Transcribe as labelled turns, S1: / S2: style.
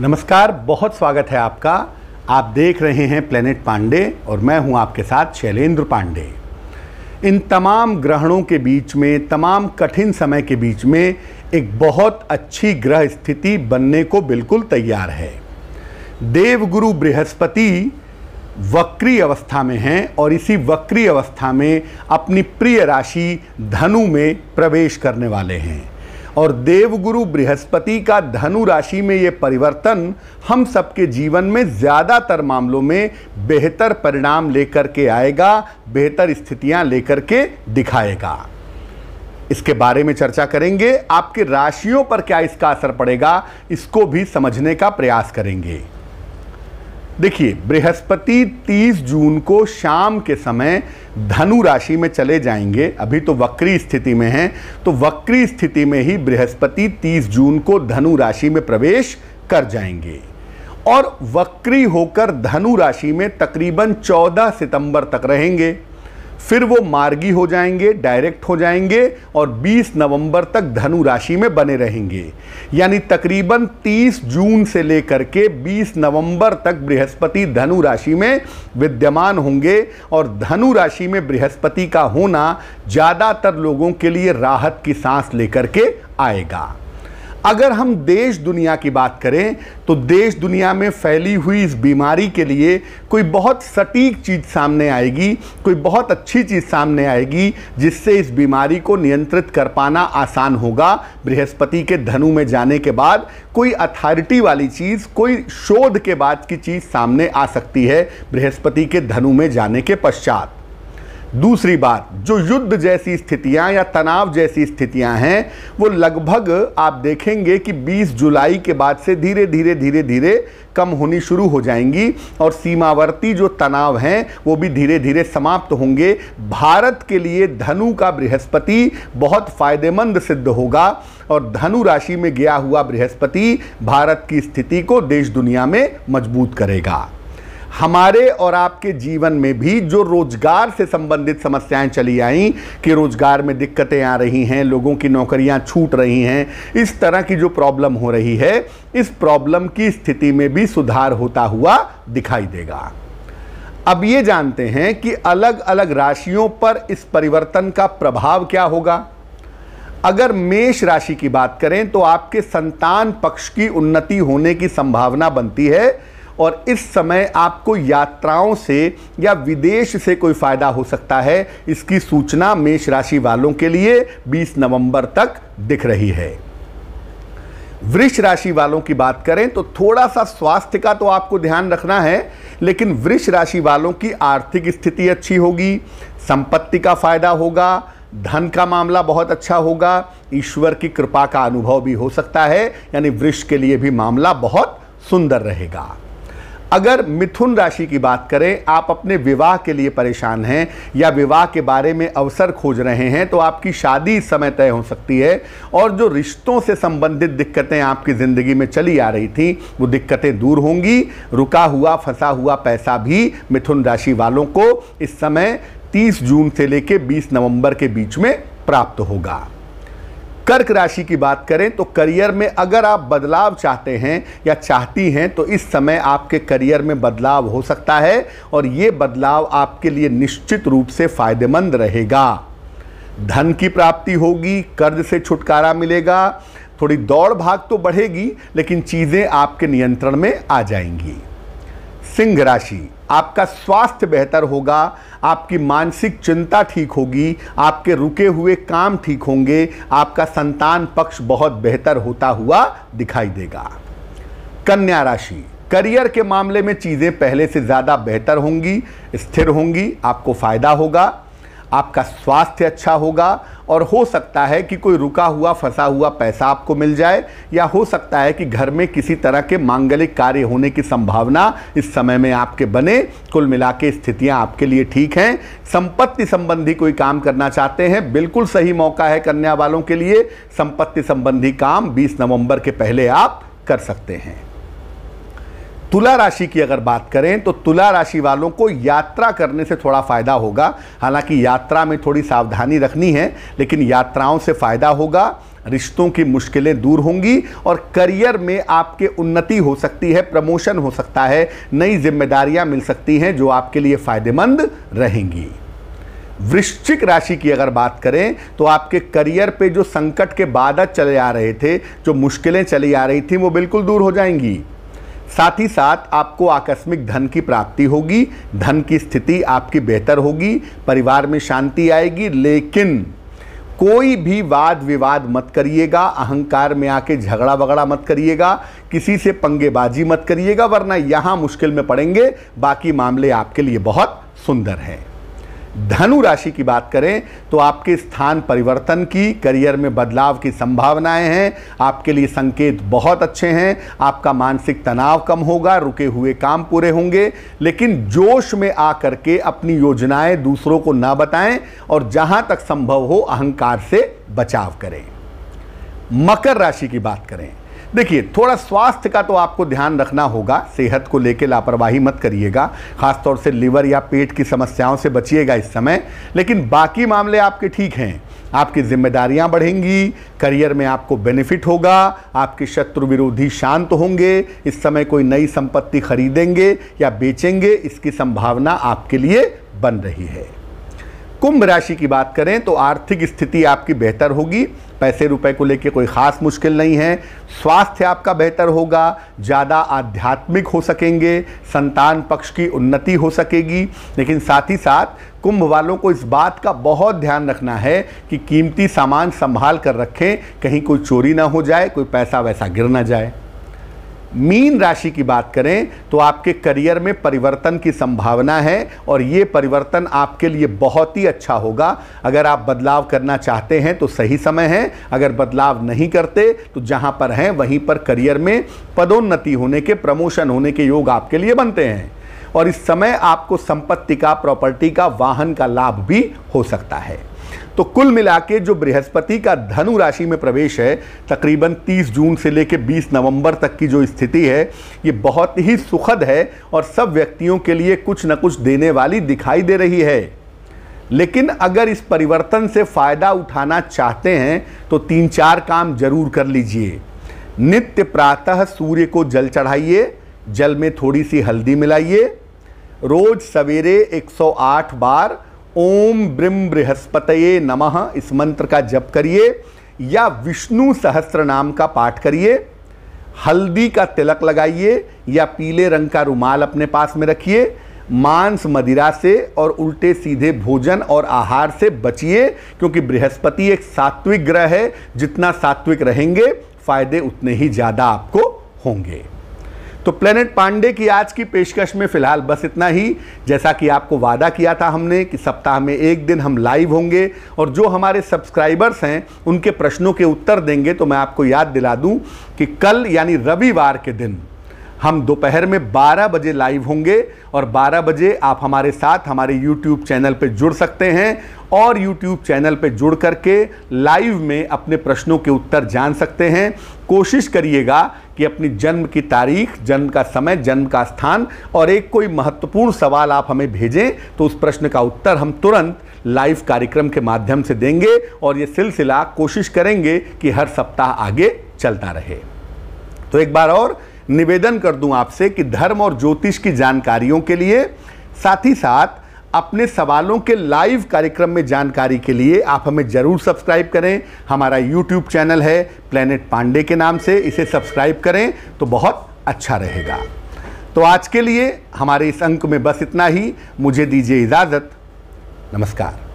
S1: नमस्कार बहुत स्वागत है आपका आप देख रहे हैं प्लेनेट पांडे और मैं हूं आपके साथ शैलेंद्र पांडे इन तमाम ग्रहणों के बीच में तमाम कठिन समय के बीच में एक बहुत अच्छी ग्रह स्थिति बनने को बिल्कुल तैयार है देवगुरु बृहस्पति वक्री अवस्था में हैं और इसी वक्री अवस्था में अपनी प्रिय राशि धनु में प्रवेश करने वाले हैं और देवगुरु बृहस्पति का धनु राशि में ये परिवर्तन हम सबके जीवन में ज़्यादातर मामलों में बेहतर परिणाम लेकर के आएगा बेहतर स्थितियां लेकर के दिखाएगा इसके बारे में चर्चा करेंगे आपके राशियों पर क्या इसका असर पड़ेगा इसको भी समझने का प्रयास करेंगे देखिए बृहस्पति 30 जून को शाम के समय धनु राशि में चले जाएंगे अभी तो वक्री स्थिति में हैं तो वक्री स्थिति में ही बृहस्पति 30 जून को धनु राशि में प्रवेश कर जाएंगे और वक्री होकर धनु राशि में तकरीबन 14 सितंबर तक रहेंगे फिर वो मार्गी हो जाएंगे डायरेक्ट हो जाएंगे और 20 नवंबर तक धनु राशि में बने रहेंगे यानी तकरीबन 30 जून से लेकर के 20 नवंबर तक बृहस्पति धनु राशि में विद्यमान होंगे और धनु राशि में बृहस्पति का होना ज़्यादातर लोगों के लिए राहत की सांस लेकर के आएगा अगर हम देश दुनिया की बात करें तो देश दुनिया में फैली हुई इस बीमारी के लिए कोई बहुत सटीक चीज़ सामने आएगी कोई बहुत अच्छी चीज़ सामने आएगी जिससे इस बीमारी को नियंत्रित कर पाना आसान होगा बृहस्पति के धनु में जाने के बाद कोई अथॉरिटी वाली चीज़ कोई शोध के बाद की चीज़ सामने आ सकती है बृहस्पति के धनु में जाने के पश्चात दूसरी बात जो युद्ध जैसी स्थितियां या तनाव जैसी स्थितियां हैं वो लगभग आप देखेंगे कि 20 जुलाई के बाद से धीरे धीरे धीरे धीरे कम होनी शुरू हो जाएंगी और सीमावर्ती जो तनाव हैं वो भी धीरे धीरे समाप्त होंगे भारत के लिए धनु का बृहस्पति बहुत फायदेमंद सिद्ध होगा और धनु राशि में गया हुआ बृहस्पति भारत की स्थिति को देश दुनिया में मजबूत करेगा हमारे और आपके जीवन में भी जो रोजगार से संबंधित समस्याएं चली आई कि रोजगार में दिक्कतें आ रही हैं लोगों की नौकरियां छूट रही हैं इस तरह की जो प्रॉब्लम हो रही है इस प्रॉब्लम की स्थिति में भी सुधार होता हुआ दिखाई देगा अब ये जानते हैं कि अलग अलग राशियों पर इस परिवर्तन का प्रभाव क्या होगा अगर मेष राशि की बात करें तो आपके संतान पक्ष की उन्नति होने की संभावना बनती है और इस समय आपको यात्राओं से या विदेश से कोई फ़ायदा हो सकता है इसकी सूचना मेष राशि वालों के लिए 20 नवंबर तक दिख रही है वृक्ष राशि वालों की बात करें तो थोड़ा सा स्वास्थ्य का तो आपको ध्यान रखना है लेकिन वृक्ष राशि वालों की आर्थिक स्थिति अच्छी होगी संपत्ति का फायदा होगा धन का मामला बहुत अच्छा होगा ईश्वर की कृपा का अनुभव भी हो सकता है यानी वृक्ष के लिए भी मामला बहुत सुंदर रहेगा अगर मिथुन राशि की बात करें आप अपने विवाह के लिए परेशान हैं या विवाह के बारे में अवसर खोज रहे हैं तो आपकी शादी इस समय तय हो सकती है और जो रिश्तों से संबंधित दिक्कतें आपकी ज़िंदगी में चली आ रही थी वो दिक्कतें दूर होंगी रुका हुआ फंसा हुआ पैसा भी मिथुन राशि वालों को इस समय 30 जून से लेकर 20 नवंबर के बीच में प्राप्त होगा कर्क राशि की बात करें तो करियर में अगर आप बदलाव चाहते हैं या चाहती हैं तो इस समय आपके करियर में बदलाव हो सकता है और ये बदलाव आपके लिए निश्चित रूप से फायदेमंद रहेगा धन की प्राप्ति होगी कर्ज से छुटकारा मिलेगा थोड़ी दौड़ भाग तो बढ़ेगी लेकिन चीज़ें आपके नियंत्रण में आ जाएंगी सिंह राशि आपका स्वास्थ्य बेहतर होगा आपकी मानसिक चिंता ठीक होगी आपके रुके हुए काम ठीक होंगे आपका संतान पक्ष बहुत बेहतर होता हुआ दिखाई देगा कन्या राशि करियर के मामले में चीज़ें पहले से ज़्यादा बेहतर होंगी स्थिर होंगी आपको फ़ायदा होगा आपका स्वास्थ्य अच्छा होगा और हो सकता है कि कोई रुका हुआ फंसा हुआ पैसा आपको मिल जाए या हो सकता है कि घर में किसी तरह के मांगलिक कार्य होने की संभावना इस समय में आपके बने कुल मिला के स्थितियाँ आपके लिए ठीक हैं संपत्ति संबंधी कोई काम करना चाहते हैं बिल्कुल सही मौका है कन्या वालों के लिए संपत्ति संबंधी काम 20 नवंबर के पहले आप कर सकते हैं तुला राशि की अगर बात करें तो तुला राशि वालों को यात्रा करने से थोड़ा फ़ायदा होगा हालांकि यात्रा में थोड़ी सावधानी रखनी है लेकिन यात्राओं से फ़ायदा होगा रिश्तों की मुश्किलें दूर होंगी और करियर में आपके उन्नति हो सकती है प्रमोशन हो सकता है नई जिम्मेदारियां मिल सकती हैं जो आपके लिए फ़ायदेमंद रहेंगी वृश्चिक राशि की अगर बात करें तो आपके करियर पे जो संकट के बाधा चले आ रहे थे जो मुश्किलें चली आ रही थी वो बिल्कुल दूर हो जाएंगी साथ ही साथ आपको आकस्मिक धन की प्राप्ति होगी धन की स्थिति आपकी बेहतर होगी परिवार में शांति आएगी लेकिन कोई भी वाद विवाद मत करिएगा अहंकार में आके झगड़ा वगड़ा मत करिएगा किसी से पंगेबाजी मत करिएगा वरना यहाँ मुश्किल में पड़ेंगे बाकी मामले आपके लिए बहुत सुंदर हैं धनु राशि की बात करें तो आपके स्थान परिवर्तन की करियर में बदलाव की संभावनाएं हैं आपके लिए संकेत बहुत अच्छे हैं आपका मानसिक तनाव कम होगा रुके हुए काम पूरे होंगे लेकिन जोश में आकर के अपनी योजनाएं दूसरों को ना बताएं और जहां तक संभव हो अहंकार से बचाव करें मकर राशि की बात करें देखिए थोड़ा स्वास्थ्य का तो आपको ध्यान रखना होगा सेहत को लेकर लापरवाही मत करिएगा खासतौर से लीवर या पेट की समस्याओं से बचिएगा इस समय लेकिन बाकी मामले आपके ठीक हैं आपकी जिम्मेदारियां बढ़ेंगी करियर में आपको बेनिफिट होगा आपके शत्रु विरोधी शांत होंगे इस समय कोई नई संपत्ति खरीदेंगे या बेचेंगे इसकी संभावना आपके लिए बन रही है कुंभ राशि की बात करें तो आर्थिक स्थिति आपकी बेहतर होगी पैसे रुपए को लेकर कोई ख़ास मुश्किल नहीं है स्वास्थ्य आपका बेहतर होगा ज़्यादा आध्यात्मिक हो सकेंगे संतान पक्ष की उन्नति हो सकेगी लेकिन साथ ही साथ कुंभ वालों को इस बात का बहुत ध्यान रखना है कि कीमती सामान संभाल कर रखें कहीं कोई चोरी ना हो जाए कोई पैसा वैसा गिर ना जाए मीन राशि की बात करें तो आपके करियर में परिवर्तन की संभावना है और ये परिवर्तन आपके लिए बहुत ही अच्छा होगा अगर आप बदलाव करना चाहते हैं तो सही समय है अगर बदलाव नहीं करते तो जहां पर हैं वहीं पर करियर में पदोन्नति होने के प्रमोशन होने के योग आपके लिए बनते हैं और इस समय आपको संपत्ति का प्रॉपर्टी का वाहन का लाभ भी हो सकता है तो कुल मिला के जो बृहस्पति का धनु राशि में प्रवेश है तकरीबन 30 जून से लेकर 20 नवंबर तक की जो स्थिति है ये बहुत ही सुखद है और सब व्यक्तियों के लिए कुछ न कुछ देने वाली दिखाई दे रही है लेकिन अगर इस परिवर्तन से फ़ायदा उठाना चाहते हैं तो तीन चार काम जरूर कर लीजिए नित्य प्रातः सूर्य को जल चढ़ाइए जल में थोड़ी सी हल्दी मिलाइए रोज सवेरे 108 बार ओम ब्रिम बृहस्पतये नमः इस मंत्र का जप करिए या विष्णु सहस्त्र नाम का पाठ करिए हल्दी का तिलक लगाइए या पीले रंग का रुमाल अपने पास में रखिए मांस मदिरा से और उल्टे सीधे भोजन और आहार से बचिए क्योंकि बृहस्पति एक सात्विक ग्रह है जितना सात्विक रहेंगे फायदे उतने ही ज़्यादा आपको होंगे तो प्लेनेट पांडे की आज की पेशकश में फ़िलहाल बस इतना ही जैसा कि आपको वादा किया था हमने कि सप्ताह में एक दिन हम लाइव होंगे और जो हमारे सब्सक्राइबर्स हैं उनके प्रश्नों के उत्तर देंगे तो मैं आपको याद दिला दूं कि कल यानी रविवार के दिन हम दोपहर में 12 बजे लाइव होंगे और 12 बजे आप हमारे साथ हमारे YouTube चैनल पर जुड़ सकते हैं और YouTube चैनल पर जुड़ करके लाइव में अपने प्रश्नों के उत्तर जान सकते हैं कोशिश करिएगा कि अपनी जन्म की तारीख जन्म का समय जन्म का स्थान और एक कोई महत्वपूर्ण सवाल आप हमें भेजें तो उस प्रश्न का उत्तर हम तुरंत लाइव कार्यक्रम के माध्यम से देंगे और ये सिलसिला कोशिश करेंगे कि हर सप्ताह आगे चलता रहे तो एक बार और निवेदन कर दूं आपसे कि धर्म और ज्योतिष की जानकारियों के लिए साथ ही साथ अपने सवालों के लाइव कार्यक्रम में जानकारी के लिए आप हमें ज़रूर सब्सक्राइब करें हमारा यूट्यूब चैनल है प्लेनेट पांडे के नाम से इसे सब्सक्राइब करें तो बहुत अच्छा रहेगा तो आज के लिए हमारे इस अंक में बस इतना ही मुझे दीजिए इजाज़त नमस्कार